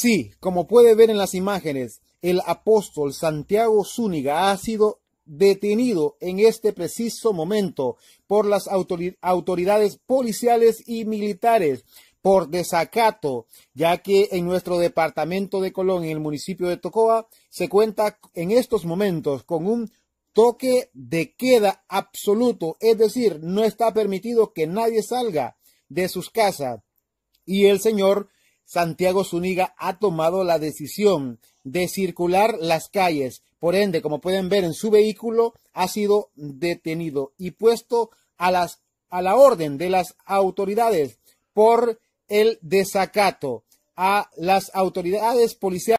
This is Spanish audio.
Sí, como puede ver en las imágenes, el apóstol Santiago Zúñiga ha sido detenido en este preciso momento por las autoridades policiales y militares por desacato, ya que en nuestro departamento de Colón, en el municipio de Tocoa, se cuenta en estos momentos con un toque de queda absoluto, es decir, no está permitido que nadie salga de sus casas. Y el señor Santiago Zuniga ha tomado la decisión de circular las calles. Por ende, como pueden ver en su vehículo, ha sido detenido y puesto a, las, a la orden de las autoridades por el desacato a las autoridades policiales.